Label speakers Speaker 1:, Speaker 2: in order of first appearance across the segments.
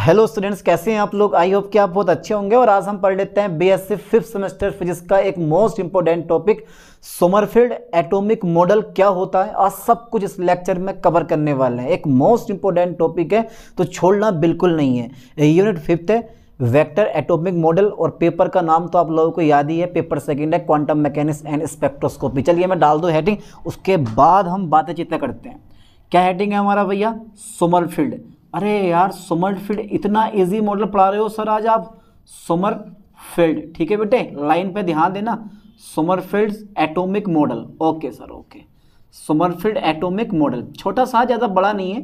Speaker 1: hello students कैसे हैं आप लोग आई होप कि आप बहुत अच्छे होंगे और आज हम पढ़ लेते हैं बीएससी फिफ्थ सेमेस्टर फिजिक्स का एक most important topic Sommerfeld atomic model क्या होता है आज सब कुछ इस लेक्चर में कवर करने वाले हैं एक मोस्ट इंपॉर्टेंट टॉपिक है तो छोड़ना बिल्कुल नहीं है यूनिट फिफ्थ है वेक्टर एटॉमिक मॉडल और पेपर का नाम तो आप लोगों को याद ही है पेपर सेकंड है क्वांटम मैकेनिक्स एंड स्पेक्ट्रोस्कोपी चलिए मैं डाल दूँ हेडिंग उसके बाद हम बातें चीतें करते हैं क्या हेडिंग है हमारा भैया सोमरफील्ड अरे यार सोमरफील्ड इतना इजी मॉडल पढ़ा रहे हो सर आज आप सोमरफील्ड ठीक है बेटे लाइन पे ध्यान देना Sommerfeld atomic model okay sir okay Sommerfeld atomic model छोटा सा ज़्यादा बड़ा नहीं है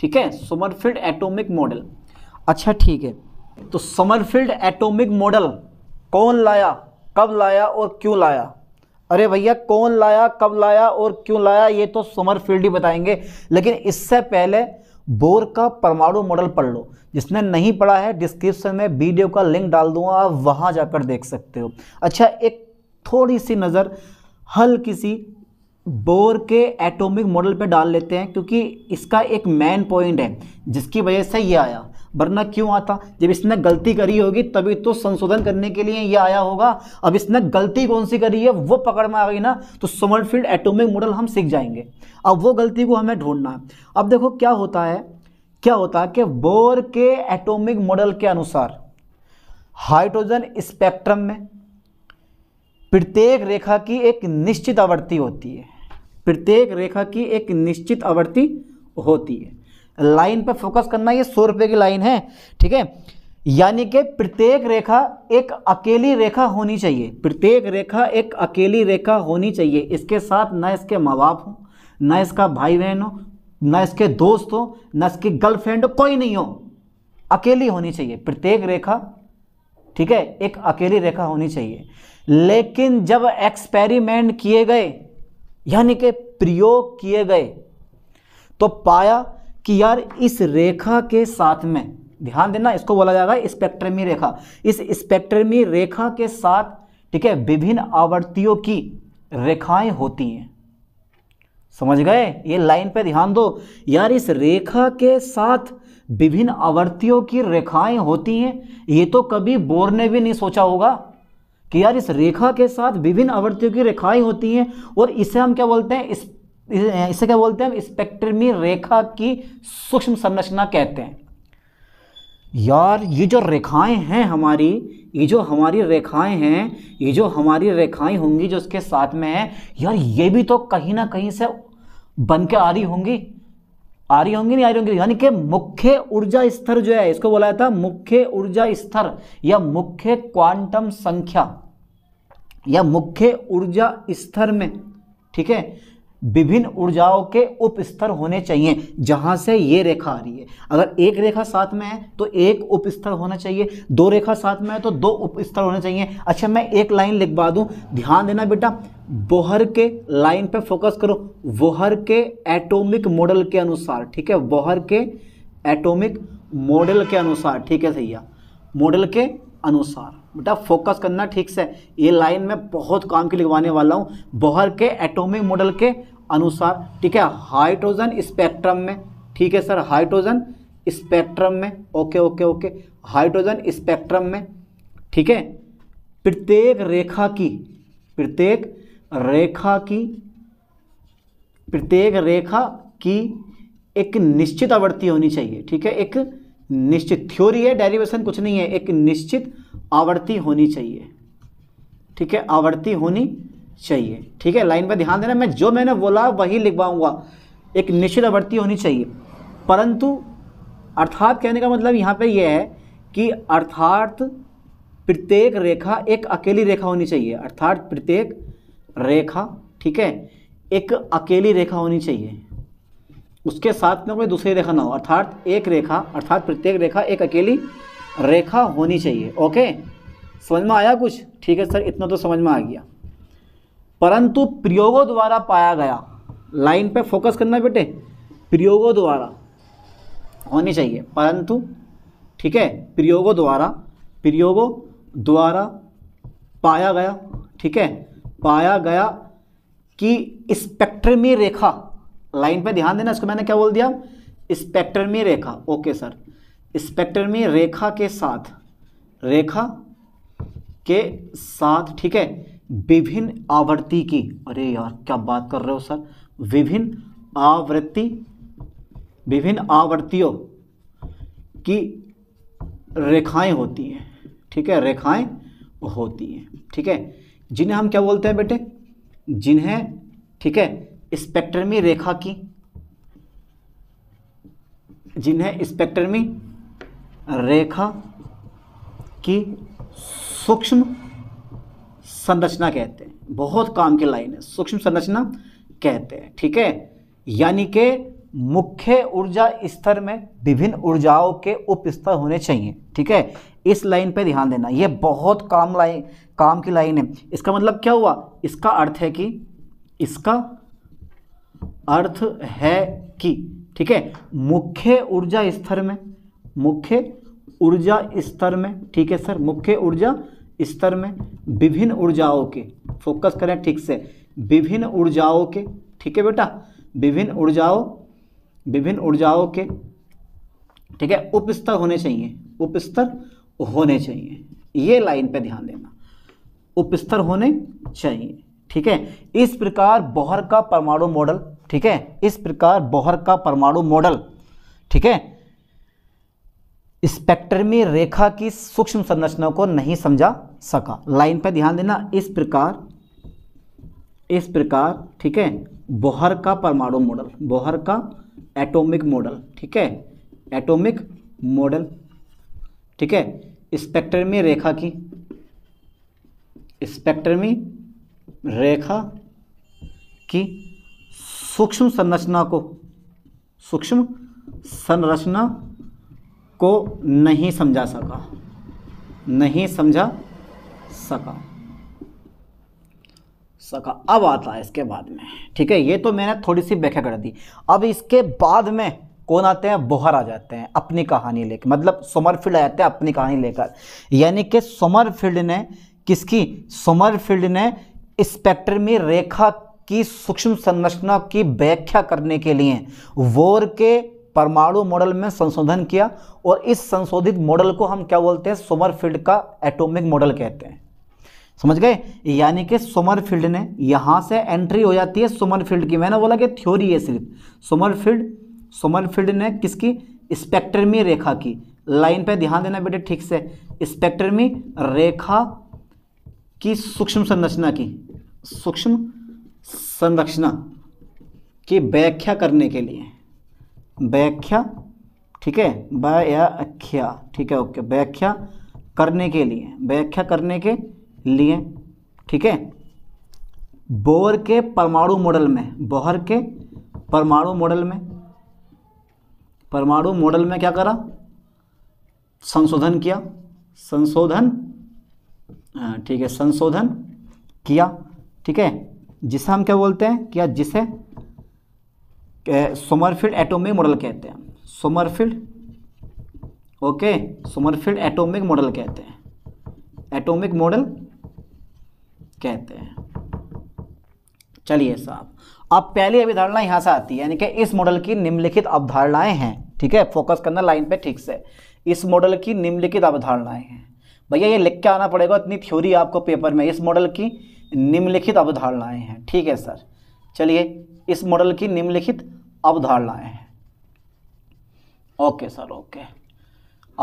Speaker 1: ठीक है सोमरफील्ड एटॉमिक मॉडल अच्छा ठीक है तो समरफील्ड एटोमिक मॉडल कौन लाया कब लाया और क्यों लाया अरे भैया कौन लाया कब लाया और क्यों लाया ये तो फील्ड ही बताएंगे लेकिन इससे पहले बोर का परमाणु मॉडल पढ़ लो जिसने नहीं पढ़ा है डिस्क्रिप्शन में वीडियो का लिंक डाल दूंगा आप वहाँ जाकर देख सकते हो अच्छा एक थोड़ी सी नज़र हल किसी बोर के एटॉमिक मॉडल पे डाल लेते हैं क्योंकि इसका एक मेन पॉइंट है जिसकी वजह से ये आया वरना क्यों आता जब इसने गलती करी होगी तभी तो संशोधन करने के लिए ये आया होगा अब इसने गलती कौन सी करी है वो पकड़ में आ गई ना तो समरफील्ड एटोमिक मॉडल हम सीख जाएंगे अब वो गलती को हमें ढूंढना है अब देखो क्या होता है क्या होता है कि बोर के एटोमिक मॉडल के अनुसार हाइड्रोजन स्पेक्ट्रम में प्रत्येक रेखा की एक निश्चित आवृत्ति होती है प्रत्येक रेखा की एक निश्चित आवृत्ति होती है लाइन पर फोकस करना ये सौ रुपए की लाइन है ठीक है यानी कि प्रत्येक रेखा एक अकेली रेखा होनी चाहिए प्रत्येक रेखा एक अकेली रेखा होनी चाहिए इसके साथ ना इसके माँ बाप हो ना इसका भाई बहन हो ना इसके दोस्त हो ना इसकी गर्लफ्रेंड हो कोई नहीं हो अकेली होनी चाहिए प्रत्येक रेखा ठीक है एक अकेली रेखा होनी चाहिए लेकिन जब एक्सपेरिमेंट किए गए यानी कि प्रयोग किए गए तो पाया कि यार इस रेखा के साथ में ध्यान देना इसको बोला जाएगा स्पेक्ट्रमी रेखा इस स्पेक्ट्रमी रेखा के साथ ठीक है विभिन्न आवर्तियों की रेखाएं होती हैं समझ गए ये लाइन पे ध्यान दो यार इस रेखा के साथ विभिन्न आवर्तियों की रेखाएं होती हैं ये तो कभी बोर ने भी नहीं सोचा होगा कि यार इस रेखा के साथ विभिन्न आवर्तियों की रेखाएं होती हैं और इसे हम क्या बोलते हैं इसे क्या बोलते हैं स्पेक्ट्रमी रेखा की सूक्ष्म संरचना कहते हैं यार ये जो रेखाएं हैं हमारी ये जो हमारी रेखाएं हैं ये जो हमारी रेखाएं होंगी जो उसके साथ में है यार ये भी तो कहीं ना कहीं से बन के आ रही होंगी आ रही होंगी नहीं आ रही होंगी यानी कि मुख्य ऊर्जा स्तर जो है इसको बोला था मुख्य ऊर्जा स्तर या मुख्य क्वांटम संख्या या मुख्य ऊर्जा स्तर में ठीक है विभिन्न ऊर्जाओं के उपस्तर होने चाहिए जहां से ये रेखा आ रही है अगर एक रेखा साथ में है तो एक उप स्तर होना चाहिए दो रेखा साथ में है तो दो उप स्तर होने चाहिए अच्छा मैं एक लाइन लिखवा दूं ध्यान देना बेटा बोहर के लाइन पे फोकस करो बोहर के एटॉमिक मॉडल के अनुसार ठीक है बोहर के एटोमिक मॉडल के अनुसार ठीक है सैया मॉडल के अनुसार बेटा फोकस करना ठीक से ये लाइन में बहुत काम की लिखवाने वाला हूँ बोहर के एटॉमिक मॉडल के अनुसार ठीक है हाइड्रोजन स्पेक्ट्रम में ठीक है सर हाइड्रोजन स्पेक्ट्रम में okay okay okay hydrogen spectrum में ठीक है प्रत्येक रेखा की प्रत्येक रेखा की प्रत्येक रेखा की एक निश्चित आवृत्ति होनी चाहिए ठीक है एक निश्चित थ्योरी है डेरिवेशन कुछ नहीं है एक निश्चित आवृत्ति होनी चाहिए ठीक है आवृत्ति होनी चाहिए ठीक है लाइन पर ध्यान देना मैं जो मैंने बोला वही लिखवाऊंगा एक निश्चित आवृत्ति होनी चाहिए परंतु अर्थात कहने का मतलब यहाँ पर यह है कि अर्थात प्रत्येक रेखा एक अकेली रेखा होनी चाहिए अर्थात प्रत्येक रेखा ठीक है एक अकेली रेखा होनी चाहिए उसके साथ में कोई दूसरी रेखा ना हो अर्थात एक रेखा अर्थात प्रत्येक रेखा एक अकेली रेखा होनी चाहिए ओके समझ में आया कुछ ठीक है सर इतना तो समझ में आ गया परंतु प्रयोगों द्वारा पाया गया लाइन पे फोकस करना बेटे प्रयोगों द्वारा होनी चाहिए परंतु ठीक है प्रयोगों द्वारा प्रयोगों द्वारा पाया गया ठीक है पाया गया कि स्पेक्ट्रमी रेखा लाइन पे ध्यान देना इसको मैंने क्या बोल दिया स्पेक्टर में रेखा ओके सर स्पेक्टर में रेखा के साथ रेखा के साथ ठीक है विभिन्न आवृत्ति की अरे यार क्या बात कर रहे हो सर विभिन्न आवृत्ति विभिन्न आवृत्तियों की रेखाएं होती हैं ठीक है रेखाएं होती हैं ठीक है जिन्हें हम क्या बोलते हैं बेटे जिन्हें ठीक है स्पेक्ट्रमी रेखा की जिन्हें स्पेक्ट्रमी रेखा की सूक्ष्म संरचना कहते हैं बहुत काम की लाइन है सूक्ष्म संरचना कहते हैं ठीक है यानी के मुख्य ऊर्जा स्तर में विभिन्न ऊर्जाओं के उप स्तर होने चाहिए ठीक है इस लाइन पे ध्यान देना यह बहुत काम लाइन काम की लाइन है इसका मतलब क्या हुआ इसका अर्थ है कि इसका अर्थ है कि ठीक है मुख्य ऊर्जा स्तर में मुख्य ऊर्जा स्तर में ठीक है सर मुख्य ऊर्जा स्तर में विभिन्न ऊर्जाओं के फोकस करें ठीक से विभिन्न ऊर्जाओं के ठीक है बेटा विभिन्न ऊर्जाओं विभिन्न ऊर्जाओं के ठीक है उपस्तर होने चाहिए उपस्तर होने चाहिए ये लाइन पे ध्यान देना उपस्तर होने चाहिए ठीक है इस प्रकार बोहर का परमाणु मॉडल ठीक है इस प्रकार बोहर का परमाणु मॉडल ठीक है में रेखा की सूक्ष्म संरचना को नहीं समझा सका लाइन पर ध्यान देना इस प्रकार इस प्रकार ठीक है बोहर का परमाणु मॉडल बोहर का एटॉमिक मॉडल ठीक है एटॉमिक मॉडल ठीक है में रेखा की में रेखा की सूक्ष्म संरचना को सूक्ष्म संरचना को नहीं समझा सका नहीं समझा सका सका अब आता है इसके बाद में ठीक है ये तो मैंने थोड़ी सी व्याख्या कर दी अब इसके बाद में कौन आते हैं बोहर आ जाते हैं अपनी कहानी लेकर मतलब सोमरफील्ड आ जाते हैं अपनी कहानी लेकर यानी कि सोमरफील्ड ने किसकी सोमरफील्ड ने स्पेक्ट्रमी रेखा की सूक्ष्म संरचना की व्याख्या करने के लिए वोर के परमाणु मॉडल में संशोधन किया और इस संशोधित मॉडल को हम क्या बोलते हैं सोमरफील्ड का एटॉमिक मॉडल कहते हैं समझ गए यानी कि सोमरफील्ड ने यहाँ से एंट्री हो जाती है सोमरफील्ड की मैंने बोला कि थ्योरी है सिर्फ सोमरफील्ड सोमरफील्ड ने किसकी स्पेक्ट्रमी रेखा की लाइन पे ध्यान देना बेटे ठीक से स्पेक्ट्रमी रेखा की सूक्ष्म संरचना की सूक्ष्म संरचना की व्याख्या करने के लिए व्याख्या ठीक है व्याख्या ठीक है ओके व्याख्या करने के लिए व्याख्या करने के लिए ठीक है बोर के परमाणु मॉडल में बोहर के परमाणु मॉडल में परमाणु मॉडल में क्या करा संशोधन किया संशोधन ठीक है संशोधन किया ठीक है जिसे हम क्या बोलते हैं क्या जिसे सोमरफील्ड एटॉमिक मॉडल कहते हैं Sommerfeld okay Sommerfeld atomic model कहते हैं एटॉमिक मॉडल कहते हैं चलिए साहब अब पहली अवधारणा यहां से आती है यानी कि इस मॉडल की निम्नलिखित अवधारणाएं हैं ठीक है फोकस करना लाइन पे ठीक से इस मॉडल की निम्नलिखित अवधारणाएं हैं भैया ये लिख के आना पड़ेगा इतनी थ्योरी आपको पेपर में इस मॉडल की निम्नलिखित अवधारणाएं हैं ठीक है सर चलिए इस मॉडल की निम्नलिखित अवधारणाएं हैं ओके सर ओके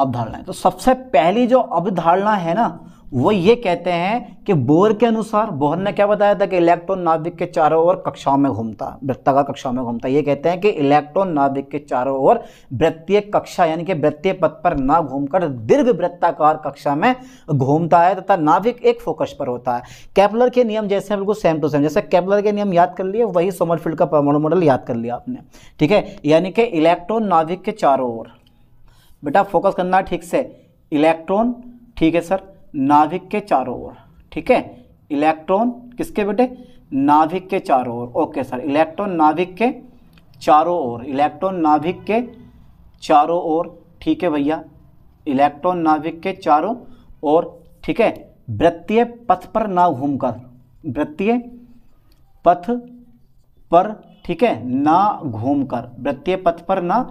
Speaker 1: अवधारणाएं तो सबसे पहली जो अवधारणा है ना वो ये कहते हैं कि बोर के अनुसार बोहर ने क्या बताया था कि इलेक्ट्रॉन नाभिक के चारों ओर कक्षाओं में घूमता वृत्ताकार कक्षाओं में घूमता ये कहते हैं कि इलेक्ट्रॉन नाभिक के चारों ओर वृत्तीय कक्षा यानी कि वृत्तीय पथ पर ना घूमकर दीर्घ वृत्ताकार कक्षा में घूमता है तथा नाभिक एक फोकस पर होता है कैपलर के नियम जैसे बिल्कुल सेम टू सेम जैसे कैपलर के नियम याद कर लिए वही सोमरफील्ड का परमाणु मॉडल याद कर लिया आपने ठीक है यानी कि इलेक्ट्रॉन नाभिक के चारों ओर बेटा फोकस करना ठीक से इलेक्ट्रॉन ठीक है सर नाभिक के चारों ओर ठीक है इलेक्ट्रॉन किसके बेटे नाभिक के चारों ओर ओके सर इलेक्ट्रॉन नाभिक के चारों ओर इलेक्ट्रॉन नाभिक के चारों ओर ठीक है भैया इलेक्ट्रॉन नाभिक के चारों ओर ठीक है वृत्तीय पथ पर ना घूमकर वृत्तीय पथ पर ठीक है ना घूमकर वृत्तीय पथ पर ना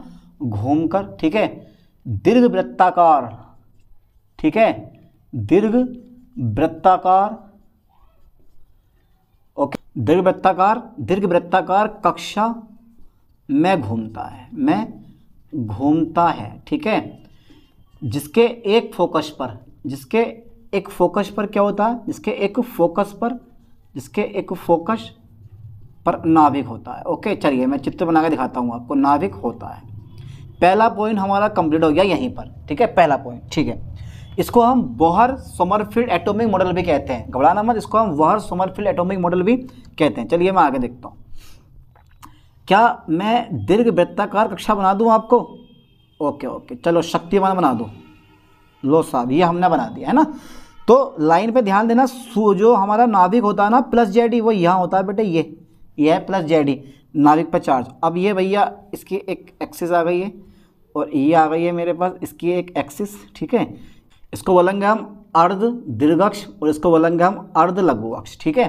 Speaker 1: घूमकर ठीक है दीर्घ वृत्ताकार ठीक है दीर्घ वृत्ताकार ओके दीर्घ वृत्ताकार दीर्घ वृत्ताकार कक्षा में घूमता है मैं घूमता है ठीक है जिसके एक फोकस पर जिसके एक फोकस पर क्या होता है जिसके एक फोकस पर जिसके एक फोकस पर नाभिक होता है ओके चलिए मैं चित्र बना के दिखाता हूँ आपको नाभिक होता है पहला पॉइंट हमारा कंप्लीट हो गया यहीं पर ठीक है पहला पॉइंट ठीक है इसको हम बोहर सोमरफील्ड एटॉमिक मॉडल भी कहते हैं घबराना मत इसको हम बोहर सोमरफील्ड एटॉमिक मॉडल भी कहते हैं चलिए मैं आगे देखता हूँ क्या मैं दीर्घ वृत्ताकार कक्षा बना दूँ आपको ओके ओके चलो शक्तिमान बना दो लो साहब ये हमने बना दिया है ना तो लाइन पे ध्यान देना जो हमारा नाविक होता है ना प्लस जेडी वो यहाँ होता है बेटे ये ये है प्लस जेडी नाविक पर चार्ज अब ये भैया इसकी एक एक्सिस आ गई है और ये आ गई है मेरे पास इसकी एक एक्सिस ठीक है इसको बोलेंगे हम अर्ध दीर्घक्ष और इसको बोलेंगे हम अर्ध लघुअक्ष ठीक है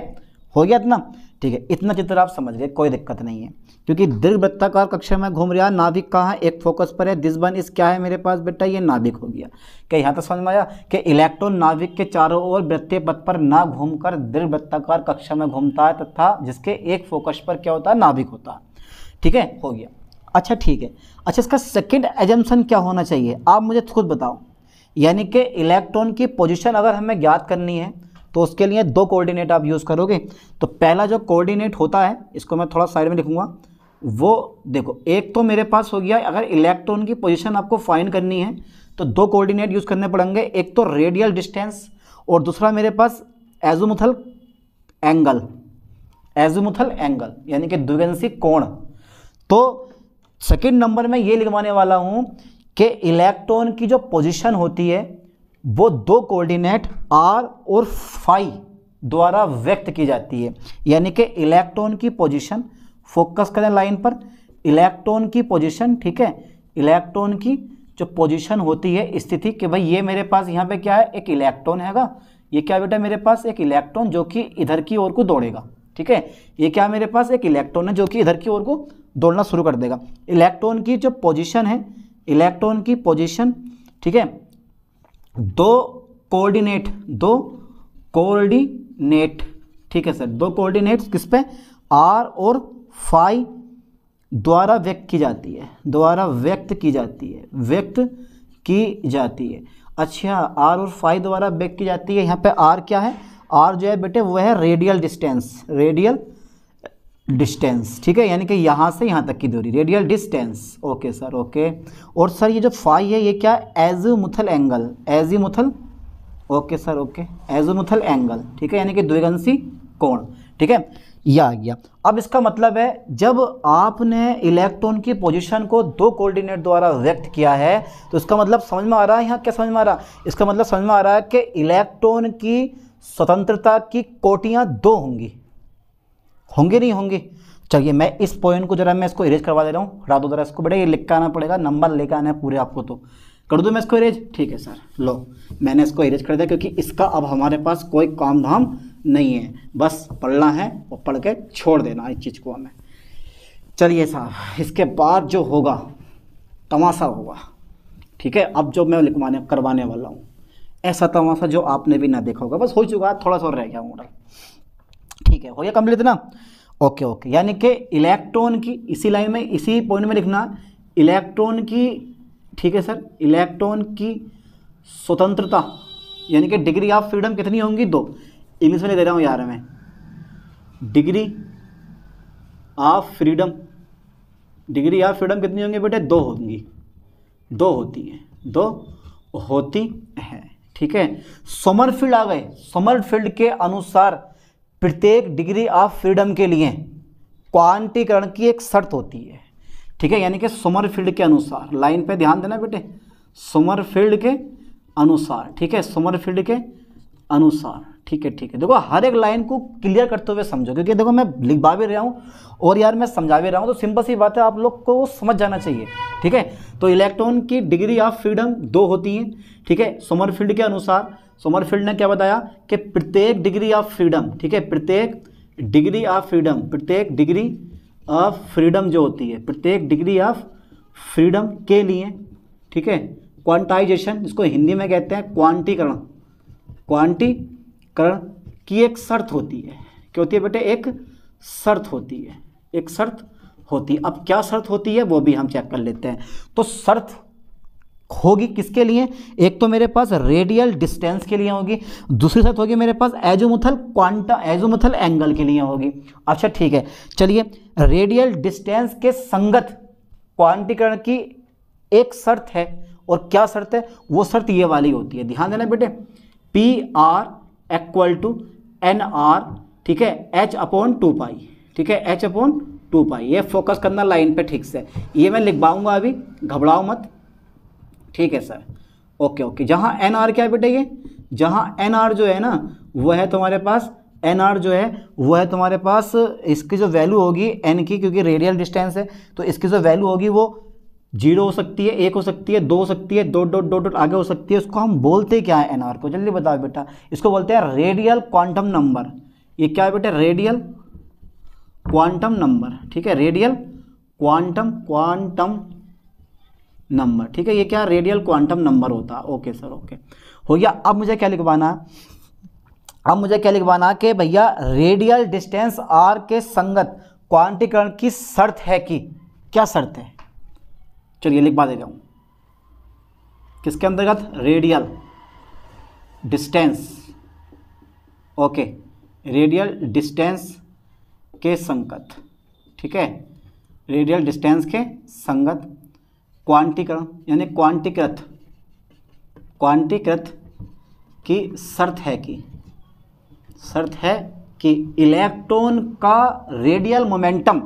Speaker 1: हो गया इतना ठीक है इतना चित्र आप समझ गए कोई दिक्कत नहीं है क्योंकि दीर्घ वृत्ताकार कक्षा में घूम रहा नाभिक कहाँ है एक फोकस पर है दिस बन इस क्या है मेरे पास बेटा ये नाभिक हो गया क्या यहाँ तक समझ में आया कि इलेक्ट्रॉन नाभिक के चारों ओर वृत्तीय पथ पर ना घूमकर दीर्घ वृत्ताकार कक्षा में घूमता है तथा जिसके एक फोकस पर क्या होता है नाभिक होता है ठीक है हो गया अच्छा ठीक है अच्छा इसका सेकेंड एजम्पन क्या होना चाहिए आप मुझे खुद बताओ यानी कि इलेक्ट्रॉन की पोजीशन अगर हमें ज्ञात करनी है तो उसके लिए दो कोऑर्डिनेट आप यूज़ करोगे तो पहला जो कोऑर्डिनेट होता है इसको मैं थोड़ा साइड में लिखूंगा वो देखो एक तो मेरे पास हो गया अगर इलेक्ट्रॉन की पोजीशन आपको फाइन करनी है तो दो कोऑर्डिनेट यूज़ करने पड़ेंगे एक तो रेडियल डिस्टेंस और दूसरा मेरे पास एजुमथल एंगल एजुमुथल एंगल यानी कि द्विगंसी कोण तो सेकेंड नंबर में ये लिखवाने वाला हूँ कि इलेक्ट्रॉन की जो पोजीशन होती है वो दो कोऑर्डिनेट आर और फाई द्वारा व्यक्त की जाती है यानी कि इलेक्ट्रॉन की पोजीशन फोकस करें लाइन पर इलेक्ट्रॉन की पोजीशन ठीक है इलेक्ट्रॉन की जो पोजीशन होती है स्थिति कि भाई ये मेरे पास यहाँ पे क्या है एक इलेक्ट्रॉन हैगा ये क्या बेटा मेरे पास एक इलेक्ट्रॉन जो कि इधर की ओर को दौड़ेगा ठीक है ये क्या मेरे पास एक इलेक्ट्रॉन है जो कि इधर की ओर को दौड़ना शुरू कर देगा इलेक्ट्रॉन की जो पोजीशन है इलेक्ट्रॉन की पोजीशन ठीक है दो कोऑर्डिनेट दो कोऑर्डिनेट ठीक है सर दो कोऑर्डिनेट्स किस पे आर और फाई द्वारा व्यक्त की जाती है द्वारा व्यक्त की जाती है व्यक्त की जाती है अच्छा आर और फाई द्वारा व्यक्त की जाती है यहाँ पे आर क्या है आर जो है बेटे वो है रेडियल डिस्टेंस रेडियल डिस्टेंस ठीक है यानी कि यहाँ से यहाँ तक की दूरी radial distance okay sir okay और सर ये जो फाई है ये क्या azimuthal angle azimuthal okay sir okay azimuthal angle ठीक है यानी कि द्विगंसी कोण ठीक है या आ गया अब इसका मतलब है जब आपने इलेक्ट्रॉन की पोजीशन को दो कोऑर्डिनेट द्वारा व्यक्त किया है तो इसका मतलब समझ में आ रहा है यहाँ क्या समझ में आ रहा है इसका मतलब समझ में आ रहा है कि इलेक्ट्रॉन की स्वतंत्रता की कोटियाँ दो होंगी होंगे नहीं होंगे चलिए मैं इस पॉइंट को जरा मैं इसको इरेज करवा दे रहा हूँ हटा दो जरा इसको बेटा ये लिख कर आना पड़ेगा नंबर लेकर आना है पूरे आपको तो कर दूँ मैं इसको इरेज ठीक है सर लो मैंने इसको इरेज कर दिया क्योंकि इसका अब हमारे पास कोई काम धाम नहीं है बस पढ़ना है और पढ़ के छोड़ देना इस चीज़ को हमें चलिए साहब इसके बाद जो होगा तमाशा होगा ठीक है अब जो मैं लिखवाने करवाने वाला हूँ ऐसा तमाशा जो आपने भी ना देखा होगा बस हो चुका है थोड़ा सा और रह गया हूँ ठीक है हो गया कंप्लीट ना ओके ओके यानी कि इलेक्ट्रॉन की इसी लाइन में इसी पॉइंट में लिखना इलेक्ट्रॉन की ठीक है सर इलेक्ट्रॉन की स्वतंत्रता यानी कि डिग्री ऑफ फ्रीडम कितनी होंगी दो इंग्लिश में ले दे रहा हूँ यार मैं degree of freedom degree of freedom कितनी होंगी बेटे दो होंगी दो होती हैं दो होती है ठीक है समरफील्ड आ गए समरफील्ड के अनुसार प्रत्येक डिग्री ऑफ फ्रीडम के लिए क्वांटीकरण की एक शर्त होती है ठीक है यानी कि सुमर फील्ड के अनुसार लाइन पे ध्यान देना बेटे सुमर फील्ड के अनुसार ठीक है सुमर फील्ड के अनुसार ठीक है ठीक है देखो हर एक लाइन को क्लियर करते हुए समझो क्योंकि देखो मैं लिखवा भी रहा हूँ और यार मैं समझा भी रहा हूँ तो सिंपल सी बात है आप लोग को समझ जाना चाहिए ठीक है तो इलेक्ट्रॉन की डिग्री ऑफ फ्रीडम दो होती है ठीक है फील्ड के अनुसार सोमरफील्ड ने क्या बताया कि प्रत्येक डिग्री ऑफ फ्रीडम ठीक है प्रत्येक डिग्री ऑफ फ्रीडम प्रत्येक डिग्री ऑफ फ्रीडम जो होती है प्रत्येक डिग्री ऑफ फ्रीडम के लिए ठीक है क्वांटाइजेशन इसको हिंदी में कहते हैं क्वांटीकरण क्वांटीकरण की एक शर्त होती है क्या होती है बेटे एक शर्त होती है एक शर्त होती है अब क्या शर्त होती है वो भी हम चेक कर लेते हैं तो शर्त होगी किसके लिए एक तो मेरे पास रेडियल डिस्टेंस के लिए होगी दूसरी शर्त होगी मेरे पास एजोमुथल क्वांटा एजोमुथल एंगल के लिए होगी अच्छा ठीक है चलिए रेडियल डिस्टेंस के संगत क्वांटीकरण की एक शर्त है और क्या शर्त है वो शर्त ये वाली होती है ध्यान देना बेटे P R equal to N R ठीक है एच अपॉन टू पाई ठीक है एच अपॉन टू पाई ये फोकस करना लाइन पे ठीक से ये मैं लिखवाऊंगा अभी घबराओ मत ठीक है सर ओके ओके जहाँ एन आर क्या है बेटे ये जहाँ एन आर जो है ना वह है तुम्हारे पास एन आर जो है वो है तुम्हारे पास इसकी जो वैल्यू होगी एन की क्योंकि रेडियल डिस्टेंस है तो इसकी जो वैल्यू होगी वो जीरो हो सकती है एक हो सकती है दो हो सकती है दो डॉट दो डॉट आगे हो सकती है उसको हम बोलते क्या है एन आर को जल्दी बताओ बेटा इसको बोलते हैं रेडियल क्वांटम नंबर ये क्या है बेटा रेडियल क्वांटम नंबर ठीक है रेडियल क्वांटम क्वांटम नंबर ठीक है ये क्या रेडियल क्वांटम नंबर होता है ओके सर ओके हो गया अब मुझे क्या लिखवाना है अब मुझे क्या लिखवाना कि भैया रेडियल डिस्टेंस आर के संगत क्वांटिकरण की शर्त है कि क्या शर्त है चलिए लिखवा दे रहा किसके अंतर्गत radial distance okay radial distance के संगत ठीक है रेडियल डिस्टेंस के संगत क्वांटीकरण यानी क्वांटीकृत क्वांटीकृत की शर्त है कि शर्त है कि इलेक्ट्रॉन का रेडियल मोमेंटम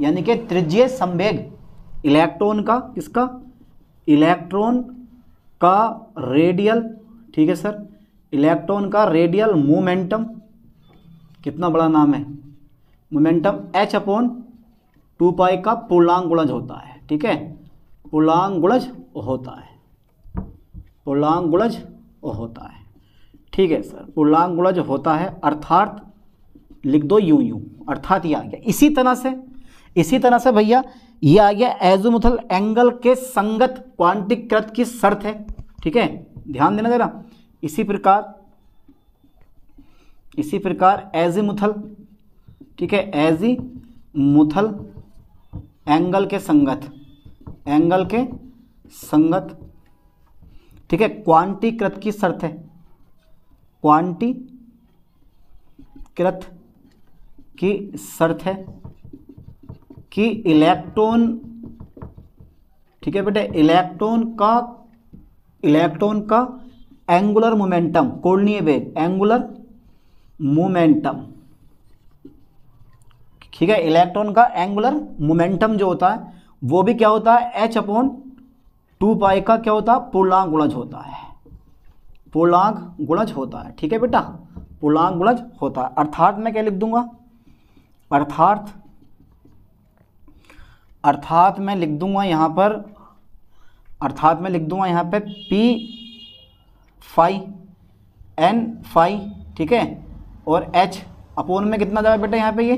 Speaker 1: यानी कि त्रिज्य संवेग इलेक्ट्रॉन का किसका इलेक्ट्रॉन का रेडियल ठीक है सर इलेक्ट्रॉन का रेडियल मोमेंटम कितना बड़ा नाम है momentum H upon two pi का पूर्णांक गुणज होता है ठीक है गुणज होता है गुणज होता है ठीक है सर गुणज होता है अर्थात लिख दो यू यू अर्थात ये आ गया इसी तरह से इसी तरह से भैया ये आ गया एजुमुथल एंगल के संगत क्वांटिकृत की शर्त है ठीक है ध्यान देना जरा इसी प्रकार इसी प्रकार एजिमुथल ठीक है एजी मुथल एंगल के संगत एंगल के संगत ठीक है क्वांटीकृत की शर्त है क्वांटीकृत की शर्त है कि इलेक्ट्रॉन ठीक है बेटा इलेक्ट्रॉन का इलेक्ट्रॉन का एंगुलर मोमेंटम कोणीय वेग एंगुलर मोमेंटम ठीक है इलेक्ट्रॉन का एंगुलर मोमेंटम जो होता है वो भी क्या होता है एच अपॉन टू पाई का क्या होता है पूर्णांग गुणज होता है पूर्णांग गुणज होता है ठीक है बेटा पूर्णांग गुणज होता है अर्थात मैं क्या लिख दूंगा अर्थात अर्थात मैं लिख दूंगा यहाँ पर अर्थात मैं लिख दूंगा यहाँ पे पी फाई एन फाई ठीक है और एच अपोन में कितना जाए बेटा यहाँ पे ये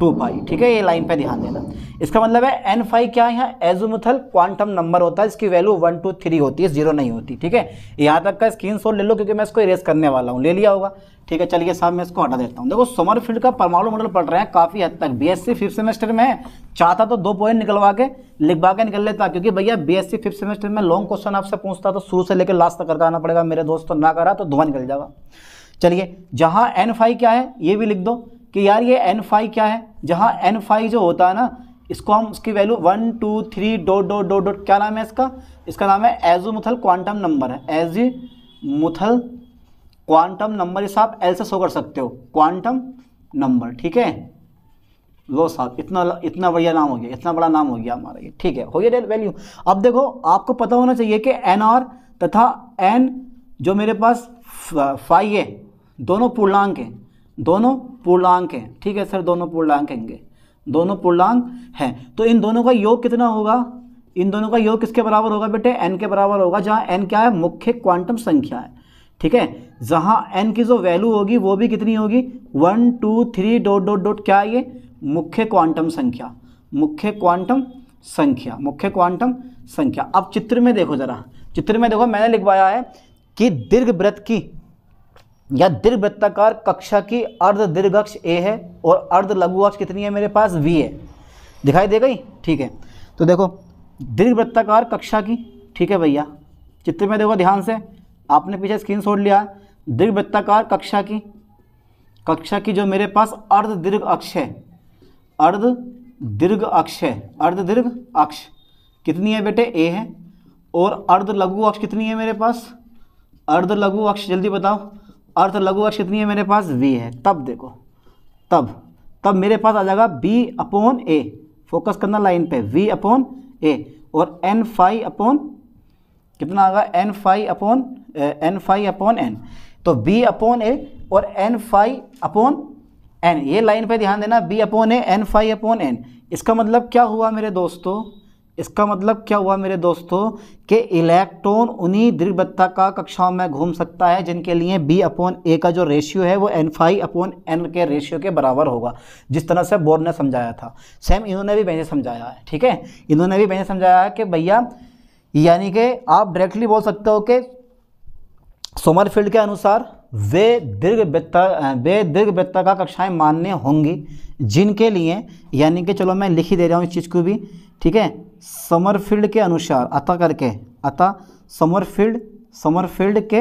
Speaker 1: टू पाई ठीक है ये लाइन पे ध्यान देना इसका मतलब है एन फाइव क्या है यहाँ एजुमुथल क्वांटम नंबर होता है इसकी वैल्यू वन टू थ्री होती है जीरो नहीं होती ठीक है यहाँ तक का स्क्रीन शॉट ले लो क्योंकि मैं इसको इरेज करने वाला हूँ ले लिया होगा ठीक है चलिए साहब मैं इसको हटा देता हूँ देखो फील्ड का परमाणु मॉडल पढ़ रहे हैं काफ़ी हद तक सी फिफ्थ सेमेस्टर में है चाहता तो दो पॉइंट निकलवा के लिखवा के निकल लेता क्योंकि भैया सी फिफ्थ सेमेस्टर में लॉन्ग क्वेश्चन आपसे पूछता तो शुरू से लेकर लास्ट तक करके आना पड़ेगा मेरे दोस्तों तो ना करा तो धुआं निकल जाएगा चलिए जहाँ एन फाइव क्या है ये भी लिख दो कि यार ये एन फाइव क्या है जहाँ एन फाइव जो होता है ना इसको हम उसकी value one two three dot dot dot dot क्या नाम है इसका इसका नाम है एजो मुथल क्वांटम नंबर है एज मुथल क्वांटम नंबर इसे आप एल से शो कर सकते हो क्वांटम नंबर ठीक है लो साहब इतना इतना बढ़िया नाम हो गया इतना बड़ा नाम हो गया हमारा ये ठीक है हो गया डेट वैल्यू अब देखो आपको पता होना चाहिए कि एन आर तथा एन जो मेरे पास फाइव है दोनों पूर्णांक हैं दोनों पूर्णांक हैं ठीक है सर दोनों पूर्णांक हैंगे दोनों पूर्णांक हैं तो इन दोनों का योग कितना होगा इन दोनों का योग किसके बराबर होगा बेटे एन के बराबर होगा जहाँ एन क्या है मुख्य क्वांटम संख्या है ठीक है जहाँ एन की जो वैल्यू होगी वो भी कितनी होगी one two three dot dot dot क्या है ये मुख्य क्वांटम संख्या मुख्य क्वांटम संख्या मुख्य क्वांटम संख्या अब चित्र में देखो जरा चित्र में देखो मैंने लिखवाया है कि दीर्घ व्रत की या दीर्घवृत्ताकार कक्षा की अर्ध दीर्घ अक्ष ए है और अर्ध लघु अक्ष कितनी है मेरे पास वी है दिखाई दे गई ठीक है तो देखो दीर्घवृत्ताकार कक्षा की ठीक है भैया चित्र में देखो ध्यान से आपने पीछे स्क्रीन छोड़ लिया दीर्घवृत्ताकार कक्षा की कक्षा की जो मेरे पास अर्ध दीर्घ अक्ष है अर्ध दीर्घ अक्ष है अर्ध दीर्घ अक्ष कितनी है बेटे ए है और अर्ध लघु अक्ष कितनी है मेरे पास अर्ध लघु अक्ष जल्दी बताओ अर्थ लघु अक्ष कितनी है मेरे पास वी है तब देखो तब तब मेरे पास आ जाएगा बी अपोन ए फोकस करना लाइन पे वी अपोन ए और एन फाइव अपोन कितना आएगा N five upon N phi upon N तो बी अपोन ए और एन फाइव अपोन एन ये लाइन पे ध्यान देना B upon A N phi upon N इसका मतलब क्या हुआ मेरे दोस्तों इसका मतलब क्या हुआ मेरे दोस्तों कि इलेक्ट्रॉन उन्हीं द्विवृत्ता का कक्षाओं में घूम सकता है जिनके लिए बी अपॉन ए का जो रेशियो है वो एन फाइव अपॉन एन के रेशियो के बराबर होगा जिस तरह से बोर ने समझाया था सेम इन्होंने भी मैंने समझाया है ठीक है इन्होंने भी मैंने समझाया है कि भैया यानी कि आप डायरेक्टली बोल सकते हो कि फील्ड के अनुसार वे दीर्घ वे दीर्घ वृत्ता का कक्षाएं मान्य होंगी जिनके लिए यानी कि चलो मैं लिख ही दे रहा हूँ इस चीज़ को भी ठीक है समरफील्ड के अनुसार अतः करके अतः समरफील्ड समरफील्ड के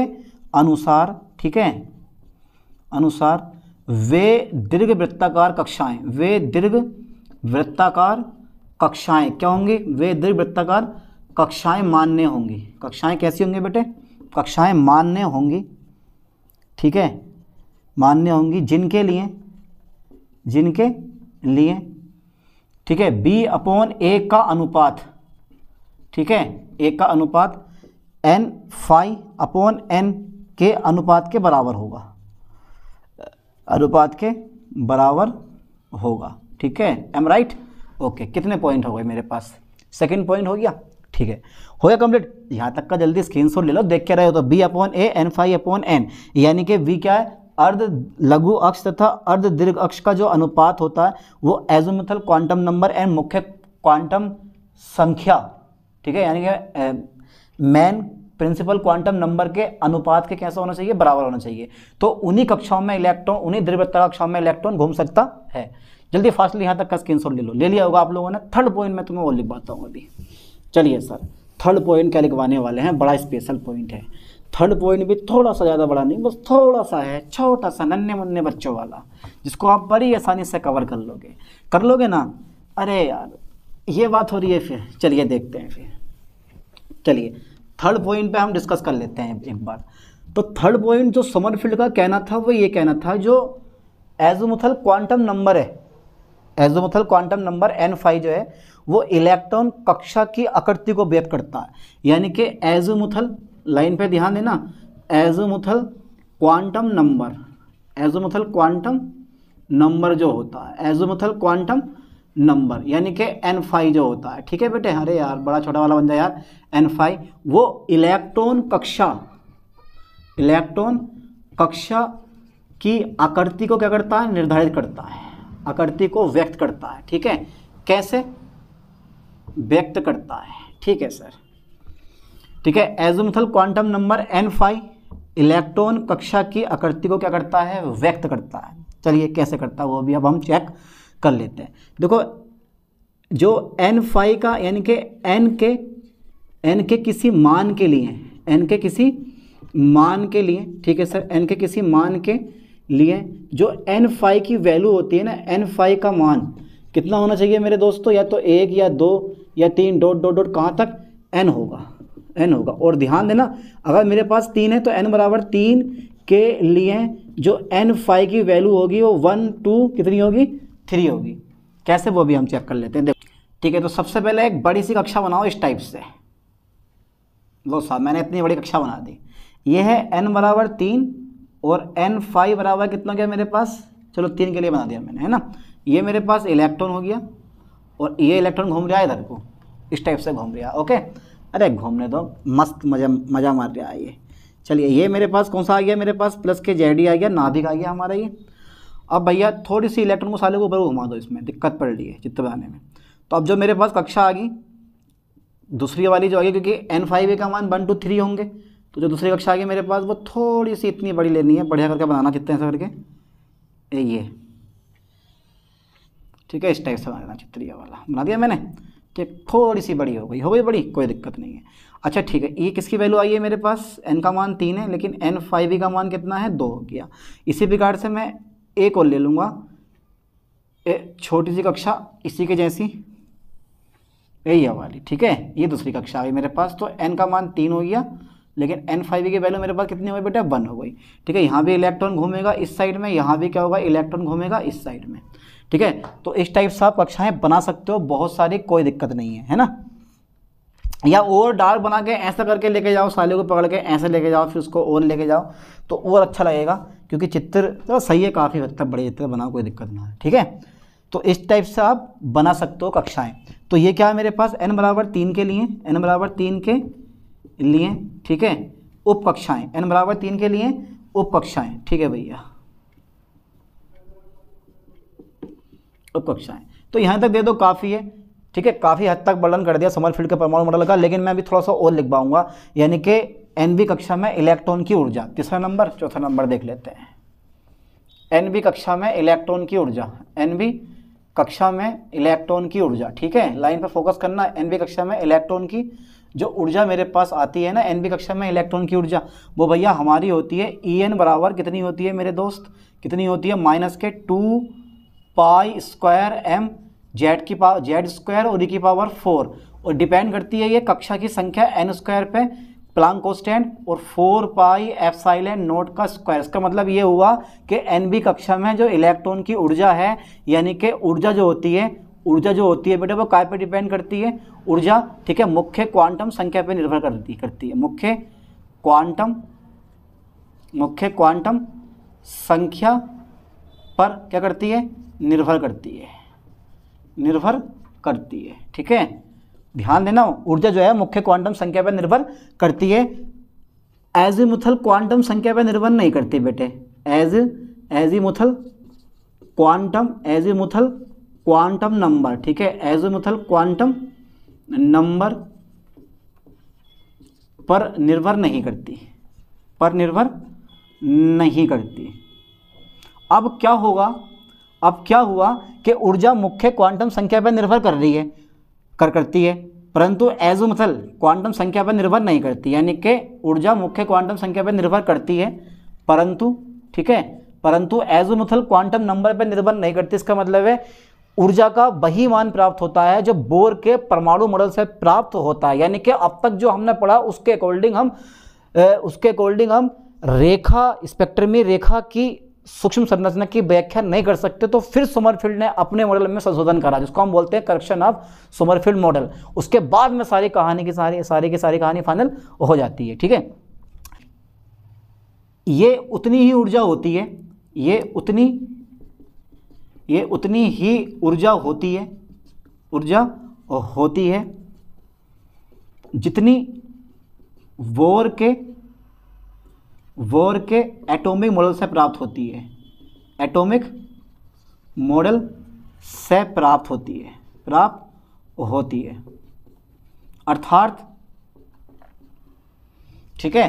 Speaker 1: अनुसार ठीक है अनुसार वे दीर्घ वृत्ताकार कक्षाएं वे दीर्घ वृत्ताकार कक्षाएं क्या होंगी वे दीर्घ वृत्ताकार कक्षाएं मान्य होंगी कक्षाएं कैसी होंगी बेटे कक्षाएं मान्य होंगी ठीक है मान्य होंगी जिनके लिए जिनके लिए ठीक है बी अपॉन ए का अनुपात ठीक है ए का अनुपात एन फाइव अपॉन एन के अनुपात के बराबर होगा अनुपात के बराबर होगा ठीक है एम राइट ओके कितने पॉइंट हो गए मेरे पास सेकंड पॉइंट हो गया ठीक है हो गया कंप्लीट यहाँ तक का जल्दी स्क्रीनशॉट ले लो देख के रहे हो तो B upon A N five upon N यानी कि वी क्या है अर्ध लघु अक्ष तथा अर्ध दीर्घ अक्ष का जो अनुपात होता है वो एजोमिथल क्वांटम नंबर एंड मुख्य क्वांटम संख्या ठीक है यानी कि मैन प्रिंसिपल क्वांटम नंबर के अनुपात के कैसा होना चाहिए बराबर होना चाहिए तो उन्हीं कक्षाओं में इलेक्ट्रॉन उन्हीं द्रव्यता कक्षाओं में इलेक्ट्रॉन घूम सकता है जल्दी फास्टली यहाँ तक का स्क्रीन ले लो ले लिया होगा आप लोगों ने थर्ड पॉइंट में तुम्हें वो लिखवाता हूँ अभी चलिए सर थर्ड पॉइंट क्या लिखवाने वाले हैं बड़ा स्पेशल पॉइंट है थर्ड पॉइंट भी थोड़ा सा ज़्यादा बड़ा नहीं बस थोड़ा सा है छोटा सा नन्हे मुन्ने बच्चों वाला जिसको आप बड़ी आसानी से कवर कर लोगे कर लोगे ना अरे यार ये बात हो रही है फिर चलिए देखते हैं फिर चलिए थर्ड पॉइंट पे हम डिस्कस कर लेते हैं एक बार तो थर्ड पॉइंट जो समरफील्ड का कहना था वो ये कहना था जो एजोमुथल क्वांटम नंबर है azimuthal quantum number N five जो है वो इलेक्ट्रॉन कक्षा की आकृति को व्यक्त करता है यानी कि एजोमुथल लाइन पे ध्यान देना azimuthal quantum number azimuthal quantum number जो होता है एजोमुथल क्वांटम नंबर यानी कि एन फाई जो होता है ठीक है बेटे अरे यार बड़ा छोटा वाला बन जाए यार एन फाई वो इलेक्ट्रॉन कक्षा इलेक्ट्रॉन कक्षा की आकृति को क्या करता है निर्धारित करता है आकृति को व्यक्त करता है ठीक है कैसे व्यक्त करता है ठीक है सर ठीक है azimuthal quantum number N five electron कक्षा की आकृति को क्या करता है व्यक्त करता है चलिए कैसे करता है वो भी अब हम चेक कर लेते हैं देखो जो एन फाइव का एन के एन के एन के किसी मान के लिए एन के किसी मान के लिए ठीक है सर एन के किसी मान के लिए जो एन फाइव की वैल्यू होती है ना एन फाइव का मान कितना होना चाहिए मेरे दोस्तों या तो एक या दो या तीन डॉट डॉट डॉट कहाँ तक एन होगा एन होगा और ध्यान देना अगर मेरे पास तीन है तो एन बराबर तीन के लिए जो एन फाइव की वैल्यू होगी वो वन टू कितनी होगी थ्री होगी कैसे वो भी हम चेक कर लेते हैं देखो ठीक है तो सबसे पहले एक बड़ी सी कक्षा बनाओ इस टाइप से लो साहब मैंने इतनी बड़ी कक्षा बना दी ये है एन बराबर तीन और एन फाइव बराबर कितना गया मेरे पास चलो तीन के लिए बना दिया मैंने है ना ये मेरे पास इलेक्ट्रॉन हो गया और ये इलेक्ट्रॉन घूम रहा है इधर को इस टाइप से घूम रहा है ओके अरे घूमने दो मस्त मज़ा मज़ा मार रहा है ये चलिए ये मेरे पास कौन सा आ गया मेरे पास प्लस के जेडी आ गया नाधिक आ गया हमारा ये अब भैया थोड़ी सी इलेक्ट्रॉन मसाले को ऊपर घुमा दो इसमें दिक्कत पड़ रही है चित्र बनाने में तो अब जो मेरे पास कक्षा आ गई दूसरी वाली जो आ गई क्योंकि एन फाइव ए का मान वन टू थ्री होंगे तो जो दूसरी कक्षा आ गई मेरे पास वो थोड़ी सी इतनी बड़ी लेनी है बढ़िया करके बनाना चित्र ऐसा करके ये ठीक है इस टाइप से बना चित्र ये वाला बना दिया मैंने कि थोड़ी सी बड़ी हो गई हो गई बड़ी कोई दिक्कत नहीं है अच्छा ठीक है ये किसकी वैल्यू आई है मेरे पास एन का मान तीन है लेकिन एन फाइव e का मान कितना है दो हो गया इसी प्रकार से मैं ए को ले लूँगा छोटी सी कक्षा इसी के जैसी यही वाली ठीक है ये दूसरी कक्षा आ गई मेरे पास तो एन का मान तीन हो गया लेकिन एन फाइव e की वैल्यू मेरे पास कितनी हो गई बेटा वन हो गई ठीक है यहाँ भी इलेक्ट्रॉन घूमेगा इस साइड में यहाँ भी क्या होगा इलेक्ट्रॉन घूमेगा इस साइड में ठीक है तो इस टाइप से आप कक्षाएं बना सकते हो बहुत सारी कोई दिक्कत नहीं है है ना या और डार्क बना के ऐसा करके लेके जाओ साले को पकड़ के ऐसे लेके जाओ फिर उसको और लेके जाओ तो और अच्छा लगेगा क्योंकि चित्र तो सही है काफ़ी हद तक बड़े चित्र बनाओ कोई दिक्कत ना है ठीक है तो इस टाइप से आप बना सकते हो कक्षाएँ तो ये क्या है मेरे पास एन बराबर तीन के लिए एन बराबर तीन के लिए ठीक है उप कक्षाएँ एन बराबर तीन के लिए उप कक्षाएँ ठीक है भैया उपकक्षाएं तो यहाँ तक दे दो काफ़ी है ठीक है काफ़ी हद तक वर्णन कर दिया फील्ड के परमाणु मंडल का लेकिन मैं अभी थोड़ा सा और लिख पाऊंगा यानी कि एनवी कक्षा में इलेक्ट्रॉन की ऊर्जा तीसरा नंबर चौथा नंबर देख लेते हैं एनवी कक्षा में इलेक्ट्रॉन की ऊर्जा एनवी कक्षा में इलेक्ट्रॉन की ऊर्जा ठीक है लाइन पर फोकस करना एनवी कक्षा में इलेक्ट्रॉन की जो ऊर्जा मेरे पास आती है ना एनवी कक्षा में इलेक्ट्रॉन की ऊर्जा वो भैया हमारी होती है ई e एन बराबर कितनी होती है मेरे दोस्त कितनी होती है minus K two pi square M Z की पावर जेड स्क्वायर और ई की पावर फोर और डिपेंड करती है ये कक्षा की संख्या एन स्क्वायर पे प्लांग कोस्टेंट और four pi epsilon naught का स्क्वायर इसका मतलब ये हुआ कि एन बी कक्षा में जो इलेक्ट्रॉन की ऊर्जा है यानी कि ऊर्जा जो होती है ऊर्जा जो होती है बेटा वो काय पे डिपेंड करती है ऊर्जा ठीक है मुख्य क्वांटम संख्या पे निर्भर करती करती है मुख्य क्वांटम मुख्य क्वांटम संख्या पर क्या करती है निर्भर करती है निर्भर करती है ठीक है ध्यान देना ऊर्जा जो है मुख्य क्वांटम संख्या पर निर्भर करती है एज मुथल क्वांटम संख्या पर निर्भर नहीं करती बेटे azimuthal quantum azimuthal quantum number ठीक है एज मुथल क्वांटम नंबर पर निर्भर नहीं करती पर निर्भर नहीं करती अब क्या होगा अब क्या हुआ कि ऊर्जा मुख्य क्वांटम संख्या पर निर्भर कर रही है कर करती है परंतु एज मथल क्वांटम संख्या पर निर्भर नहीं करती यानी कि ऊर्जा मुख्य क्वांटम संख्या पर निर्भर करती है परंतु ठीक है परंतु एज मथल क्वांटम नंबर पर निर्भर नहीं करती इसका मतलब है ऊर्जा का वही मान प्राप्त होता है जो बोर के परमाणु मॉडल से प्राप्त होता है यानी कि अब तक जो हमने पढ़ा उसके अकॉर्डिंग हम उसके अकॉर्डिंग हम रेखा स्पेक्ट्रमी रेखा की सूक्ष्म संरचना की व्याख्या नहीं कर सकते तो फिर सोमरफील्ड ने अपने मॉडल में संशोधन करा जिसको हम बोलते हैं करेक्शन ऑफ सोमरफील्ड मॉडल उसके बाद में सारी कहानी की सारी सारी की सारी कहानी फाइनल हो जाती है ठीक है ये उतनी ही ऊर्जा होती है ये उतनी ये उतनी ही ऊर्जा होती है ऊर्जा होती है जितनी वोर के वोर के एटॉमिक मॉडल से प्राप्त होती है एटॉमिक मॉडल से प्राप्त होती है प्राप्त होती है अर्थार्थ ठीक है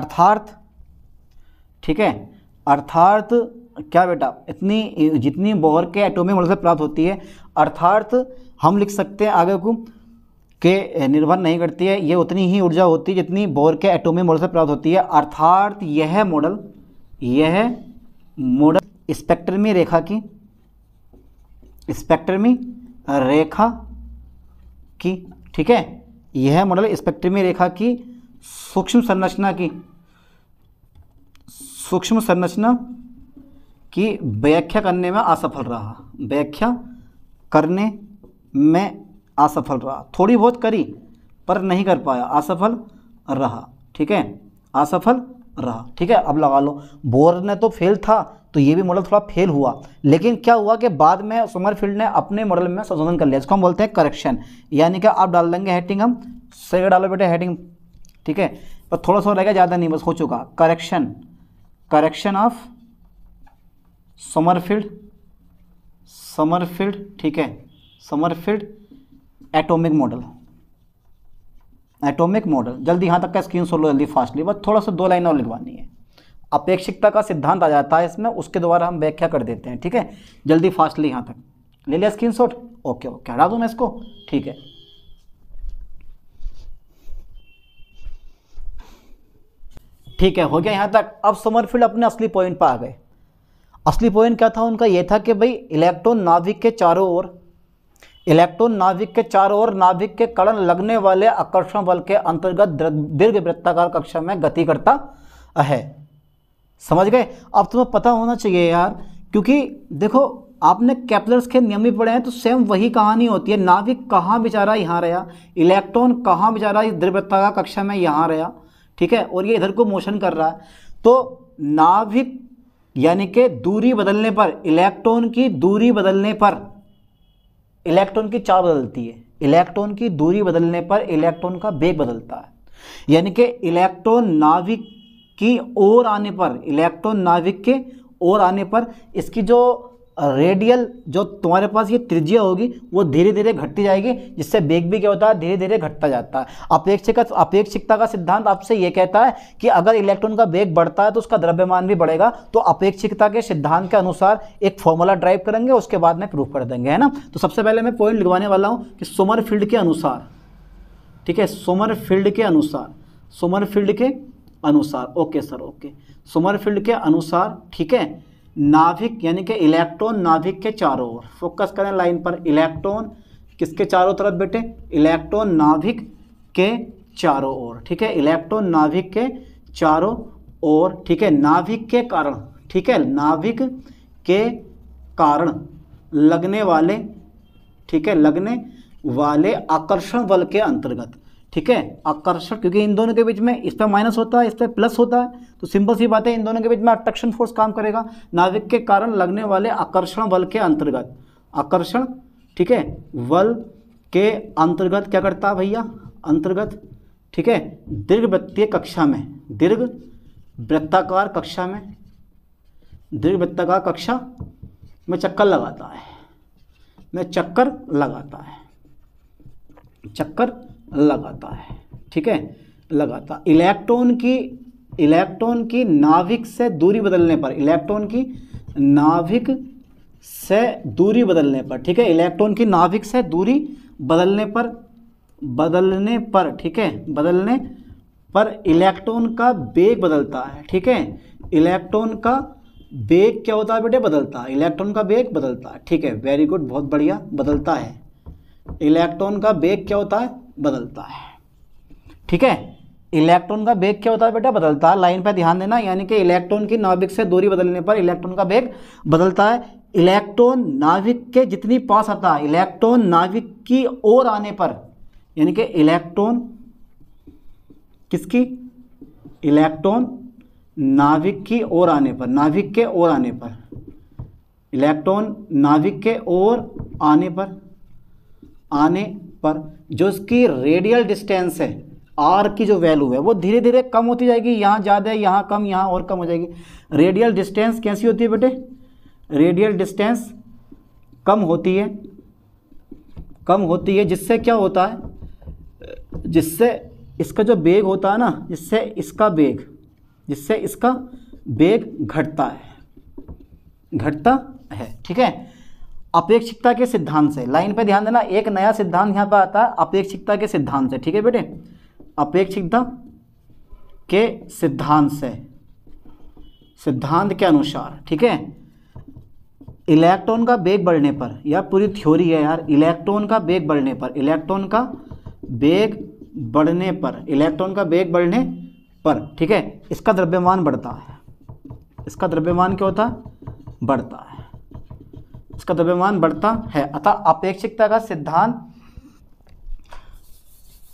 Speaker 1: अर्थार्थ ठीक है अर्थार्थ क्या बेटा इतनी जितनी बोर के एटॉमिक मॉडल से प्राप्त होती है अर्थार्थ हम लिख सकते हैं आगे को के निर्भर नहीं करती है ये उतनी ही ऊर्जा होती है जितनी बोर के एटोमी मॉडल से प्राप्त होती है अर्थात यह मॉडल यह मॉडल स्पेक्ट्रमी रेखा की स्पेक्ट्रमी रेखा की ठीक है यह मॉडल स्पेक्ट्रमी रेखा की सूक्ष्म संरचना की सूक्ष्म संरचना की व्याख्या करने में असफल रहा व्याख्या करने में असफल रहा थोड़ी बहुत करी पर नहीं कर पाया असफल रहा ठीक है असफल रहा ठीक है अब लगा लो बोर ने तो फेल था तो ये भी मॉडल थोड़ा फेल हुआ लेकिन क्या हुआ कि बाद में सोमरफील्ड ने अपने मॉडल में संशोधन कर लिया इसको हम बोलते हैं करेक्शन यानी कि आप डाल देंगे हेडिंग हम सही डालो बेटे हेडिंग ठीक है पर थोड़ा सा रहेगा ज़्यादा नहीं बस हो चुका correction correction of Sommerfeld Sommerfeld ठीक है Sommerfeld atomic model atomic model जल्दी यहाँ तक का स्क्रीन सोलो जल्दी फास्टली बस थोड़ा सा दो लाइन और लिखवानी है अपेक्षिकता का सिद्धांत आ जाता है इसमें उसके द्वारा हम व्याख्या कर देते हैं ठीक है जल्दी फास्टली यहाँ तक ले लिया स्क्रीन शॉट ओके ओके हटा दूँ मैं इसको ठीक है ठीक है हो गया यहाँ तक अब समरफील्ड अपने असली पॉइंट पर आ गए असली पॉइंट क्या था उनका यह था कि भाई इलेक्ट्रॉन नाभिक के चारों ओर इलेक्ट्रॉन नाभिक के चारों ओर नाभिक के कड़न लगने वाले आकर्षण बल के अंतर्गत दीर्घ वृत्ताकार कक्षा में गति करता है समझ गए अब तुम्हें पता होना चाहिए यार क्योंकि देखो आपने कैपलर्स के नियम भी पढ़े हैं तो सेम वही कहानी होती है नाभिक कहाँ बेचारा यहाँ रहा इलेक्ट्रॉन कहाँ बेचारा इस दीर्घवृत्ताकार कक्षा में यहाँ रहा ठीक है और ये इधर को मोशन कर रहा है तो नाभिक यानी कि दूरी बदलने पर इलेक्ट्रॉन की दूरी बदलने पर इलेक्ट्रॉन की चाल बदलती है इलेक्ट्रॉन की दूरी बदलने पर इलेक्ट्रॉन का वेग बदलता है यानी कि इलेक्ट्रॉन नाभिक की ओर आने पर इलेक्ट्रॉन नाभिक के ओर आने पर इसकी जो रेडियल जो तुम्हारे पास ये त्रिज्या होगी वो धीरे धीरे घटती जाएगी जिससे बेग भी क्या होता है धीरे धीरे घटता जाता है अपेक्षिक अपेक्षिकता का सिद्धांत आपसे ये कहता है कि अगर इलेक्ट्रॉन का बेग बढ़ता है तो उसका द्रव्यमान भी बढ़ेगा तो अपेक्षिकता के सिद्धांत के अनुसार एक फॉर्मूला ड्राइव करेंगे उसके बाद में प्रूव कर देंगे है ना तो सबसे पहले मैं पॉइंट लिखवाने वाला हूँ कि सुमर फील्ड के अनुसार ठीक है सुमर फील्ड के अनुसार सुमर फील्ड के अनुसार okay sir okay Sommerfeld के अनुसार ठीक है नाभिक यानी कि इलेक्ट्रॉन नाभिक के चारों ओर फोकस करें लाइन पर इलेक्ट्रॉन किसके चारों तरफ बैठे इलेक्ट्रॉन नाभिक के चारों ओर ठीक है इलेक्ट्रॉन नाभिक के चारों ओर ठीक है नाभिक के कारण ठीक है नाभिक के कारण लगने वाले ठीक है लगने वाले आकर्षण बल के अंतर्गत ठीक है आकर्षण क्योंकि इन दोनों के बीच में इस पर माइनस होता है इस पर प्लस होता है तो सिंपल सी बात है इन दोनों के बीच में अट्रैक्शन फोर्स काम करेगा नाविक के कारण लगने वाले आकर्षण बल के अंतर्गत आकर्षण ठीक है बल के अंतर्गत क्या करता है भैया अंतर्गत ठीक है दीर्घ वृत्तीय कक्षा में दीर्घ वृत्ताकार कक्षा में दीर्घ वृत्ताकार कक्षा में चक्कर लगाता है में चक्कर लगाता है चक्कर लगाता है ठीक है लगाता इलेक्ट्रॉन की इलेक्ट्रॉन की नाभिक से दूरी बदलने पर इलेक्ट्रॉन की नाभिक से दूरी बदलने पर ठीक है इलेक्ट्रॉन की नाभिक से दूरी बदलने पर बदलने पर ठीक है बदलने पर इलेक्ट्रॉन का बेग बदलता है ठीक है इलेक्ट्रॉन का बेग क्या होता है बेटे बदलता है इलेक्ट्रॉन का बेग बदलता है ठीक है वेरी गुड बहुत बढ़िया बदलता है इलेक्ट्रॉन का बेग क्या होता है बदलता है ठीक है इलेक्ट्रॉन का बेग क्या होता है बेटा बदलता है लाइन पर ध्यान देना यानी कि इलेक्ट्रॉन की नाभिक से दूरी बदलने पर इलेक्ट्रॉन का बेग बदलता है इलेक्ट्रॉन नाभिक के जितनी पास आता है इलेक्ट्रॉन नाभिक की ओर आने पर यानी कि इलेक्ट्रॉन किसकी इलेक्ट्रॉन नाभिक की ओर आने पर नाभिक के ओर आने पर इलेक्ट्रॉन नाभिक के ओर आने पर आने पर जो इसकी रेडियल डिस्टेंस है आर की जो वैल्यू है वो धीरे धीरे कम होती जाएगी यहाँ ज़्यादा यहाँ कम यहाँ और कम हो जाएगी रेडियल डिस्टेंस कैसी होती है बेटे रेडियल डिस्टेंस कम होती है कम होती है जिससे क्या होता है जिससे इसका जो बेग होता है ना जिससे इसका बेग जिससे इसका बेग घटता है घटता है ठीक है अपेक्षिकता के सिद्धांत से लाइन पर ध्यान देना एक नया सिद्धांत यहां पर आता है अपेक्षिकता के सिद्धांत से ठीक है बेटे अपेक्षिकता के सिद्धांत से सिद्धांत के अनुसार ठीक है इलेक्ट्रॉन का बेग बढ़ने पर यह पूरी थ्योरी है यार इलेक्ट्रॉन का बेग बढ़ने पर इलेक्ट्रॉन का बेग बढ़ने पर इलेक्ट्रॉन का बेग बढ़ने पर ठीक है इसका द्रव्यमान बढ़ता है इसका द्रव्यमान क्या होता है बढ़ता है उसका द्रव्यमान बढ़ता है अतः अपेक्षिकता का सिद्धांत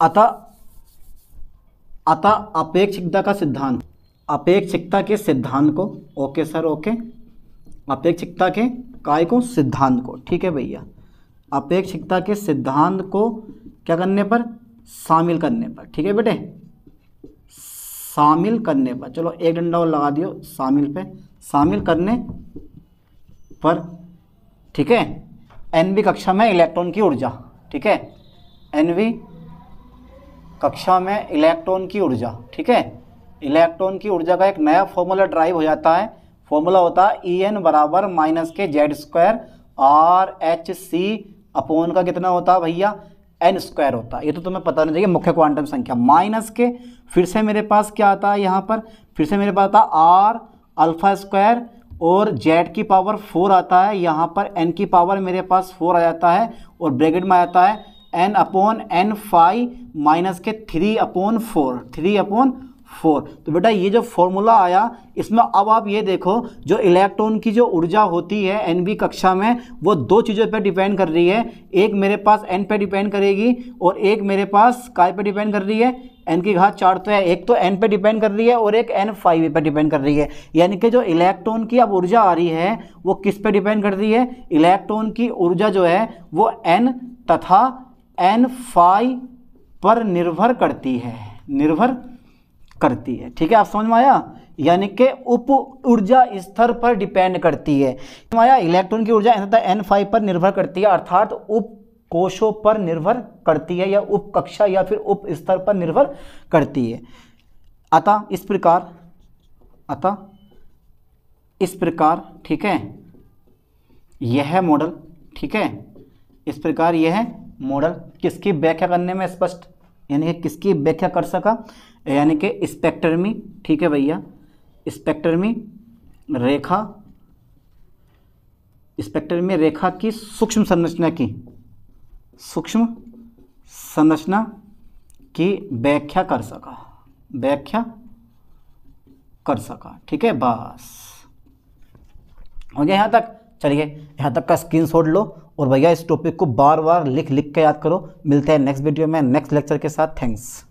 Speaker 1: अतः अतः अपेक्षिकता का सिद्धांत अपेक्षिकता के सिद्धांत को ओके सर ओके अपेक्षिकता के काय को सिद्धांत को ठीक है भैया अपेक्षिकता के सिद्धांत को क्या करने पर शामिल करने पर ठीक है बेटे शामिल करने पर चलो एक डंडा और लगा दियो शामिल पे शामिल करने पर ठीक है एन वी कक्षा में इलेक्ट्रॉन की ऊर्जा ठीक है एन वी कक्षा में इलेक्ट्रॉन की ऊर्जा ठीक है इलेक्ट्रॉन की ऊर्जा का एक नया फॉर्मूला ड्राइव हो जाता है फॉर्मूला होता है ई e एन बराबर minus K Z square R H C upon का कितना होता है भैया एन स्क्वायर होता है ये तो तुम्हें पता नहीं चाहिए मुख्य क्वांटम संख्या माइनस के फिर से मेरे पास क्या आता है यहाँ पर फिर से मेरे पास आता आर अल्फा स्क्वायर और जेड की पावर फोर आता है यहाँ पर एन की पावर मेरे पास फोर आ जाता है और ब्रैकेट में आता है N upon N five minus K three upon four three upon four तो बेटा ये जो फॉर्मूला आया इसमें अब आप ये देखो जो इलेक्ट्रॉन की जो ऊर्जा होती है एन बी कक्षा में वो दो चीज़ों पे डिपेंड कर रही है एक मेरे पास एन पे डिपेंड करेगी और एक मेरे पास काय पे डिपेंड कर रही है एन की घात चार तो है एक तो एन पे डिपेंड कर रही है और एक एन फाइव पे डिपेंड कर रही है यानी कि जो इलेक्ट्रॉन की अब ऊर्जा आ रही है वो किस पर डिपेंड कर रही है इलेक्ट्रॉन की ऊर्जा जो है वो एन तथा एन फाइव पर निर्भर करती है निर्भर करती है ठीक है आप समझ में आया यानी कि उप ऊर्जा स्तर पर डिपेंड करती है माया इलेक्ट्रॉन की ऊर्जा तथा एन फाइव पर निर्भर करती है अर्थात उप कोशों पर निर्भर करती है या उप कक्षा या फिर उप स्तर पर निर्भर करती है अतः इस प्रकार अतः इस प्रकार ठीक है यह मॉडल ठीक है इस प्रकार यह मॉडल किसकी व्याख्या करने में स्पष्ट यानी कि किसकी व्याख्या कर सका यानी कि स्पेक्ट्रमी ठीक है भैया स्पेक्ट्रमी रेखा स्पेक्ट्रमी रेखा की सूक्ष्म संरचना की सूक्ष्म संरचना की व्याख्या कर सका व्याख्या कर सका ठीक है बस हो गया यहाँ तक चलिए यहाँ तक का स्क्रीन शॉट लो और भैया इस टॉपिक को बार बार लिख लिख के याद करो मिलते हैं नेक्स्ट वीडियो में नेक्स्ट लेक्चर के साथ थैंक्स